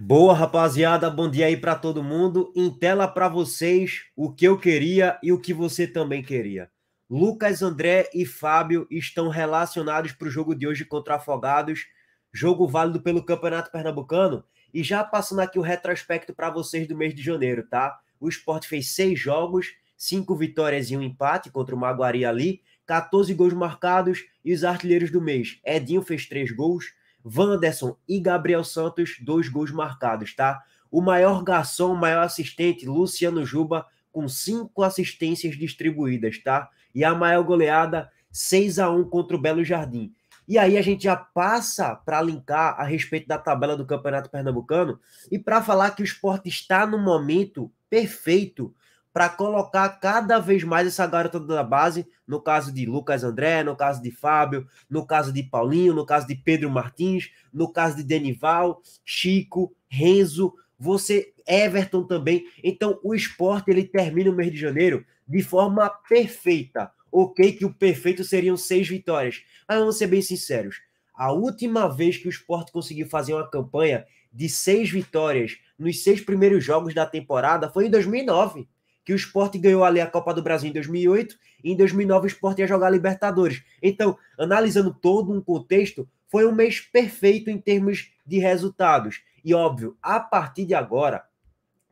Boa, rapaziada. Bom dia aí para todo mundo. Em tela para vocês o que eu queria e o que você também queria. Lucas, André e Fábio estão relacionados para o jogo de hoje contra Afogados, jogo válido pelo Campeonato Pernambucano. E já passando aqui o retrospecto para vocês do mês de janeiro, tá? O esporte fez seis jogos, cinco vitórias e um empate contra o Maguari ali, 14 gols marcados e os artilheiros do mês. Edinho fez três gols, Vanderson e Gabriel Santos, dois gols marcados, tá? O maior garçom, o maior assistente, Luciano Juba, com cinco assistências distribuídas, tá? E a maior goleada, 6 a 1 contra o Belo Jardim. E aí a gente já passa para linkar a respeito da tabela do Campeonato Pernambucano e para falar que o esporte está no momento perfeito para colocar cada vez mais essa garota da base, no caso de Lucas André, no caso de Fábio, no caso de Paulinho, no caso de Pedro Martins, no caso de Denival, Chico, Renzo, você Everton também. Então o esporte ele termina o mês de janeiro de forma perfeita. Ok, que o perfeito seriam seis vitórias. Mas vamos ser bem sinceros. A última vez que o esporte conseguiu fazer uma campanha de seis vitórias nos seis primeiros jogos da temporada foi em 2009 que o esporte ganhou ali a Copa do Brasil em 2008 e em 2009 o esporte ia jogar a Libertadores. Então, analisando todo um contexto, foi um mês perfeito em termos de resultados. E óbvio, a partir de agora,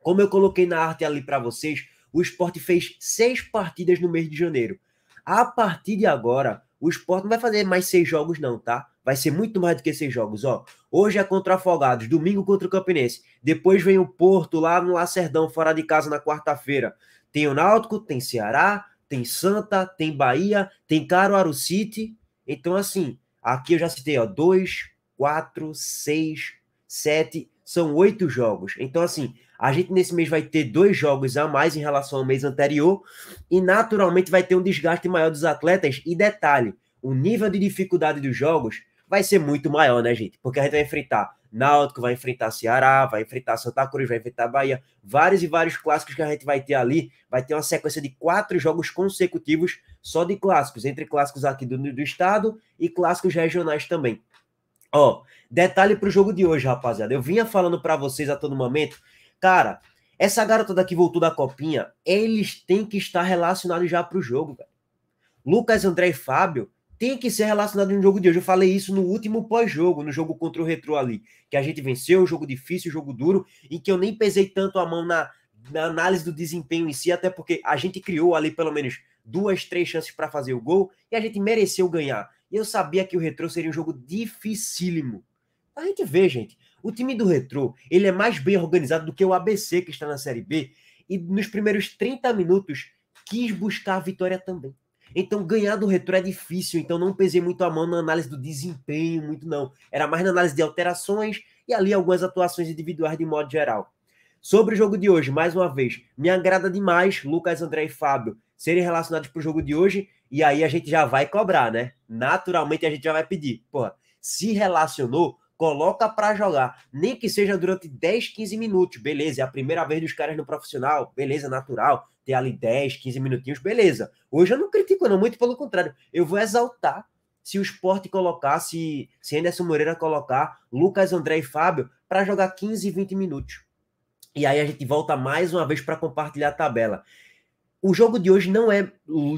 como eu coloquei na arte ali para vocês, o esporte fez seis partidas no mês de janeiro. A partir de agora, o esporte não vai fazer mais seis jogos, não, tá? vai ser muito mais do que esses jogos, ó. Hoje é contra Afogados, domingo contra o Campinense. Depois vem o Porto lá no Lacerdão, fora de casa na quarta-feira. Tem o Náutico, tem Ceará, tem Santa, tem Bahia, tem Caruaru City. Então, assim, aqui eu já citei, ó, dois, quatro, seis, sete, são oito jogos. Então, assim, a gente nesse mês vai ter dois jogos a mais em relação ao mês anterior e naturalmente vai ter um desgaste maior dos atletas. E detalhe, o nível de dificuldade dos jogos vai ser muito maior, né, gente? Porque a gente vai enfrentar Náutico, vai enfrentar Ceará, vai enfrentar Santa Cruz, vai enfrentar Bahia, vários e vários clássicos que a gente vai ter ali. Vai ter uma sequência de quatro jogos consecutivos só de clássicos, entre clássicos aqui do, do estado e clássicos regionais também. Ó, detalhe pro jogo de hoje, rapaziada. Eu vinha falando para vocês a todo momento, cara, essa garota daqui voltou da copinha, eles têm que estar relacionados já pro jogo, velho. Lucas, André e Fábio tem que ser relacionado no jogo de hoje. Eu falei isso no último pós-jogo, no jogo contra o Retro ali, que a gente venceu, jogo difícil, jogo duro, e que eu nem pesei tanto a mão na, na análise do desempenho em si, até porque a gente criou ali pelo menos duas, três chances para fazer o gol e a gente mereceu ganhar. E eu sabia que o Retro seria um jogo dificílimo. A gente vê, gente, o time do Retro ele é mais bem organizado do que o ABC que está na Série B e nos primeiros 30 minutos quis buscar a vitória também. Então, ganhar do retrô é difícil, então não pesei muito a mão na análise do desempenho, muito não. Era mais na análise de alterações e ali algumas atuações individuais de modo geral. Sobre o jogo de hoje, mais uma vez, me agrada demais Lucas, André e Fábio serem relacionados para o jogo de hoje, e aí a gente já vai cobrar, né? Naturalmente a gente já vai pedir. Porra, se relacionou, coloca para jogar, nem que seja durante 10, 15 minutos, beleza, é a primeira vez dos caras no profissional, beleza, natural, ter ali 10, 15 minutinhos, beleza. Hoje eu não critico, não, muito pelo contrário. Eu vou exaltar se o esporte colocar, se, se Anderson Moreira colocar Lucas, André e Fábio para jogar 15, 20 minutos. E aí a gente volta mais uma vez para compartilhar a tabela. O jogo de hoje não é,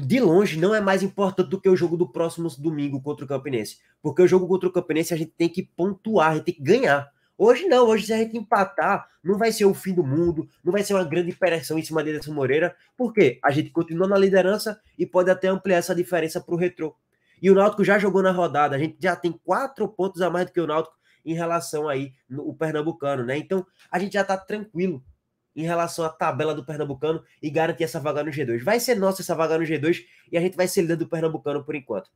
de longe, não é mais importante do que o jogo do próximo domingo contra o Campinense. Porque o jogo contra o Campinense a gente tem que pontuar, a gente tem que ganhar. Hoje não, hoje se a gente empatar, não vai ser o fim do mundo, não vai ser uma grande pressão em cima de Anderson Moreira, porque a gente continua na liderança e pode até ampliar essa diferença para o retrô. E o Náutico já jogou na rodada, a gente já tem quatro pontos a mais do que o Náutico em relação aí no, o Pernambucano, né? Então a gente já está tranquilo em relação à tabela do Pernambucano e garantir essa vaga no G2. Vai ser nossa essa vaga no G2 e a gente vai ser líder do Pernambucano por enquanto.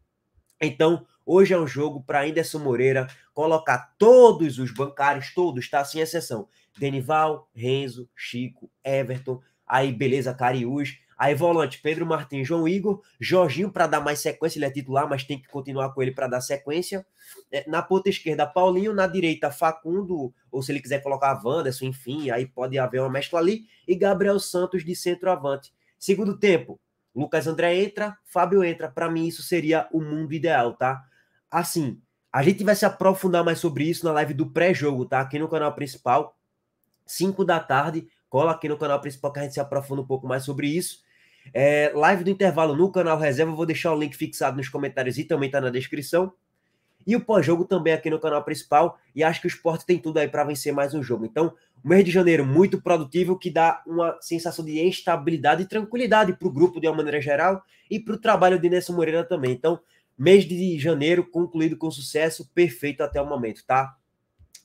Então, hoje é um jogo para Anderson Moreira colocar todos os bancários, todos, tá? Sem exceção. Denival, Renzo, Chico, Everton, aí beleza, Cariús, aí volante Pedro Martins, João Igor, Jorginho para dar mais sequência, ele é titular, mas tem que continuar com ele para dar sequência. É, na ponta esquerda, Paulinho, na direita, Facundo, ou se ele quiser colocar Wanderson, enfim, aí pode haver uma mescla ali, e Gabriel Santos de centroavante. Segundo tempo, Lucas André entra, Fábio entra. Para mim, isso seria o mundo ideal, tá? Assim, a gente vai se aprofundar mais sobre isso na live do pré-jogo, tá? Aqui no canal principal, 5 da tarde. Cola aqui no canal principal que a gente se aprofunda um pouco mais sobre isso. É, live do intervalo no canal reserva, vou deixar o link fixado nos comentários e também tá na descrição. E o pós-jogo também aqui no canal principal. E acho que o esporte tem tudo aí para vencer mais um jogo. Então, um mês de janeiro muito produtivo que dá uma sensação de estabilidade e tranquilidade para o grupo de uma maneira geral e para o trabalho de Nelson Moreira também. Então, mês de janeiro concluído com sucesso, perfeito até o momento, tá?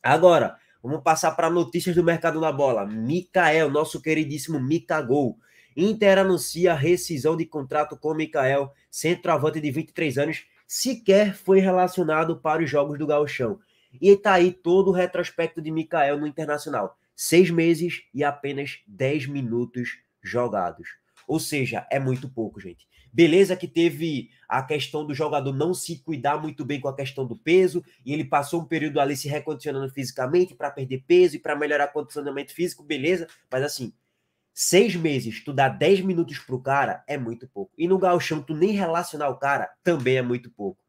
Agora, vamos passar para notícias do mercado na bola. Mikael, nosso queridíssimo Mikagol. Inter anuncia rescisão de contrato com Mikael, centroavante de 23 anos, sequer foi relacionado para os jogos do Gauchão. E está aí todo o retrospecto de Mikael no Internacional seis meses e apenas 10 minutos jogados. Ou seja, é muito pouco, gente. Beleza que teve a questão do jogador não se cuidar muito bem com a questão do peso, e ele passou um período ali se recondicionando fisicamente para perder peso e para melhorar o condicionamento físico, beleza, mas assim, seis meses, tu dá 10 minutos pro cara, é muito pouco. E no gauchão, tu nem relacionar o cara, também é muito pouco.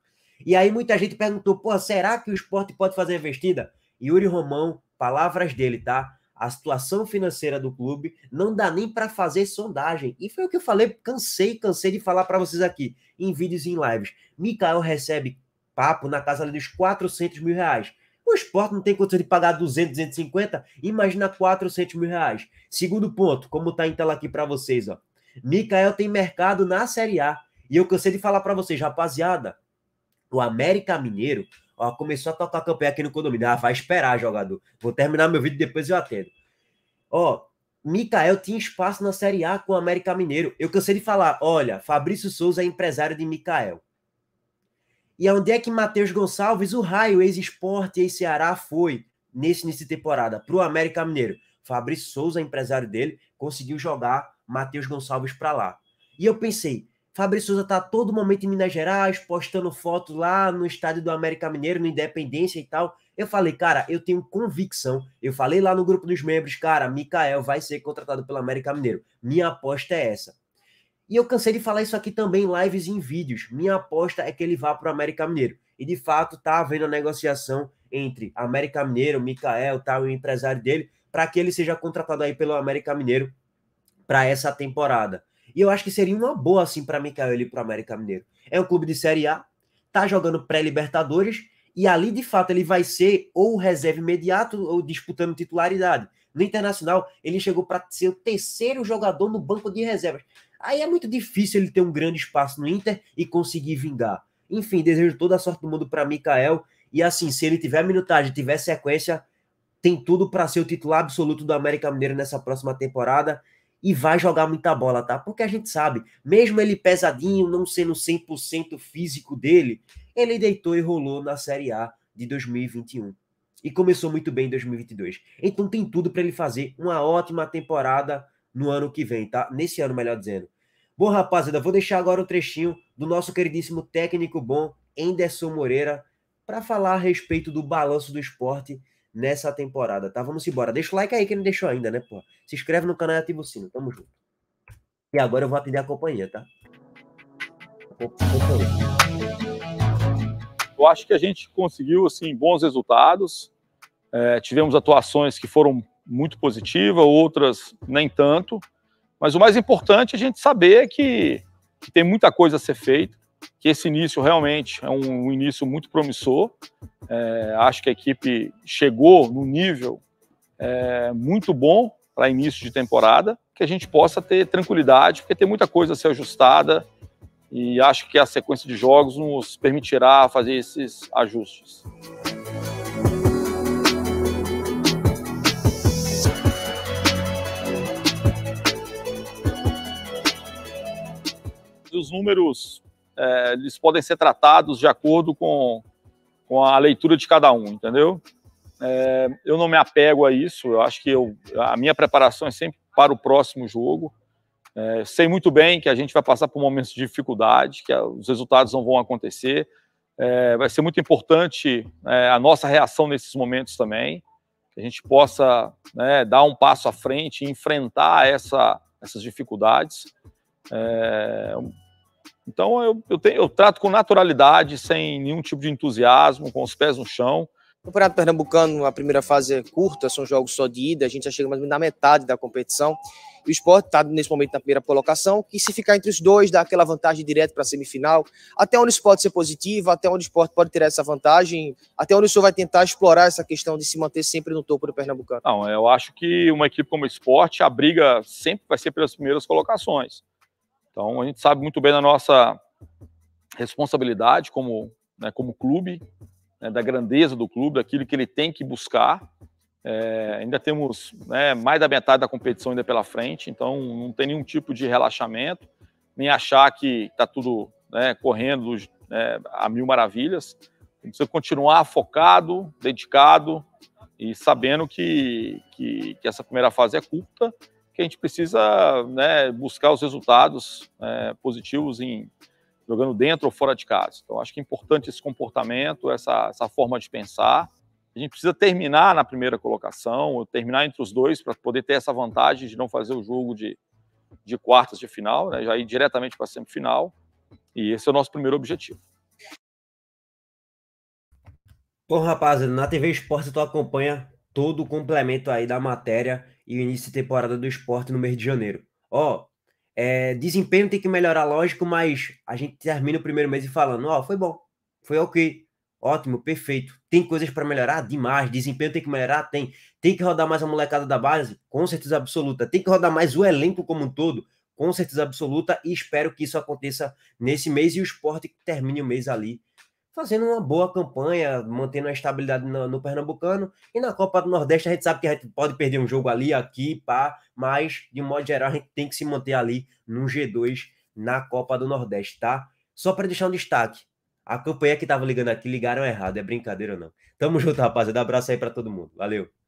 E aí muita gente perguntou, pô, será que o esporte pode fazer investida? Yuri Romão, palavras dele, tá? a situação financeira do clube, não dá nem para fazer sondagem. E foi o que eu falei, cansei, cansei de falar para vocês aqui, em vídeos e em lives. Mikael recebe papo na casa dos 400 mil reais. O esporte não tem condição de pagar 200, 250, imagina 400 mil reais. Segundo ponto, como está em tela aqui para vocês, ó. Mikael tem mercado na Série A. E eu cansei de falar para vocês, rapaziada, o América Mineiro Ó, começou a tocar campanha aqui no condomínio. Ah, vai esperar, jogador. Vou terminar meu vídeo depois eu atendo. Ó, Mikael tinha espaço na Série A com o América Mineiro. Eu cansei de falar, olha, Fabrício Souza é empresário de Mikael. E onde é que Matheus Gonçalves, o raio, ex-esporte, ex-Ceará, foi nesse início de temporada? Para o América Mineiro. Fabrício Souza, empresário dele, conseguiu jogar Matheus Gonçalves para lá. E eu pensei, Fabrício Souza tá todo momento em Minas Gerais, postando foto lá no estádio do América Mineiro, no Independência e tal. Eu falei, cara, eu tenho convicção. Eu falei lá no grupo dos membros, cara, Mikael vai ser contratado pelo América Mineiro. Minha aposta é essa. E eu cansei de falar isso aqui também em lives e em vídeos. Minha aposta é que ele vá para o América Mineiro. E de fato tá havendo a negociação entre América Mineiro, Mikael, tal, tá, o empresário dele, para que ele seja contratado aí pelo América Mineiro para essa temporada. E eu acho que seria uma boa, assim, para Mikael ir para o América Mineiro. É um clube de Série A, tá jogando pré-Libertadores, e ali, de fato, ele vai ser ou reserva imediato ou disputando titularidade. No Internacional, ele chegou para ser o terceiro jogador no banco de reservas. Aí é muito difícil ele ter um grande espaço no Inter e conseguir vingar. Enfim, desejo toda a sorte do mundo para Mikael. E assim, se ele tiver minutagem, tiver sequência, tem tudo para ser o titular absoluto do América Mineiro nessa próxima temporada e vai jogar muita bola, tá? Porque a gente sabe, mesmo ele pesadinho, não sendo 100% físico dele, ele deitou e rolou na Série A de 2021 e começou muito bem em 2022. Então tem tudo para ele fazer uma ótima temporada no ano que vem, tá? Nesse ano, melhor dizendo. Bom, rapaziada, vou deixar agora o um trechinho do nosso queridíssimo técnico bom, Enderson Moreira, para falar a respeito do balanço do esporte nessa temporada, tá? Vamos embora. Deixa o like aí que não deixou ainda, né, pô Se inscreve no canal e ativa o sino. Tamo junto. E agora eu vou atender a companhia, tá? Eu acho que a gente conseguiu, assim, bons resultados. É, tivemos atuações que foram muito positivas, outras nem tanto. Mas o mais importante é a gente saber que, que tem muita coisa a ser feita que esse início realmente é um, um início muito promissor. É, acho que a equipe chegou no nível é, muito bom para início de temporada, que a gente possa ter tranquilidade, porque tem muita coisa a ser ajustada e acho que a sequência de jogos nos permitirá fazer esses ajustes. Os números é, eles podem ser tratados de acordo com, com a leitura de cada um, entendeu? É, eu não me apego a isso, eu acho que eu, a minha preparação é sempre para o próximo jogo. É, sei muito bem que a gente vai passar por momentos de dificuldade, que os resultados não vão acontecer. É, vai ser muito importante é, a nossa reação nesses momentos também, que a gente possa né, dar um passo à frente e enfrentar essa, essas dificuldades. É, então eu, eu, tenho, eu trato com naturalidade, sem nenhum tipo de entusiasmo, com os pés no chão. O Campeonato Pernambucano, a primeira fase é curta, são jogos só de ida, a gente já chega mais ou menos na metade da competição. E o esporte está nesse momento na primeira colocação, que se ficar entre os dois, dá aquela vantagem direta para a semifinal. Até onde isso pode ser positivo, até onde o esporte pode tirar essa vantagem, até onde o senhor vai tentar explorar essa questão de se manter sempre no topo do Pernambucano? Não, eu acho que uma equipe como o esporte, a briga sempre vai ser pelas primeiras colocações. Então, a gente sabe muito bem da nossa responsabilidade como, né, como clube, né, da grandeza do clube, daquilo que ele tem que buscar. É, ainda temos né, mais da metade da competição ainda pela frente, então não tem nenhum tipo de relaxamento, nem achar que está tudo né, correndo né, a mil maravilhas. A gente precisa continuar focado, dedicado e sabendo que, que, que essa primeira fase é curta que a gente precisa né, buscar os resultados é, positivos em jogando dentro ou fora de casa. Então, acho que é importante esse comportamento, essa, essa forma de pensar. A gente precisa terminar na primeira colocação, ou terminar entre os dois, para poder ter essa vantagem de não fazer o jogo de, de quartas de final, né, já ir diretamente para a semifinal. E esse é o nosso primeiro objetivo. Bom, rapaz, na TV Esporte tu acompanha todo o complemento aí da matéria e o início de temporada do esporte no mês de janeiro. Ó, oh, é, desempenho tem que melhorar, lógico, mas a gente termina o primeiro mês e falando: Ó, oh, foi bom, foi ok, ótimo, perfeito. Tem coisas para melhorar? Demais. Desempenho tem que melhorar? Tem. Tem que rodar mais a molecada da base? Com certeza absoluta. Tem que rodar mais o elenco como um todo? Com certeza absoluta. E espero que isso aconteça nesse mês e o esporte termine o mês ali fazendo uma boa campanha, mantendo a estabilidade no, no, Pernambucano. E na Copa do Nordeste a gente sabe que a gente pode perder um jogo ali, aqui, pá, mas de modo geral a gente tem que se manter ali no G2 na Copa do Nordeste, tá? Só para deixar um destaque. A campanha que tava ligando aqui ligaram errado, é brincadeira ou não? Tamo junto, rapaziada. Abraço aí para todo mundo. Valeu.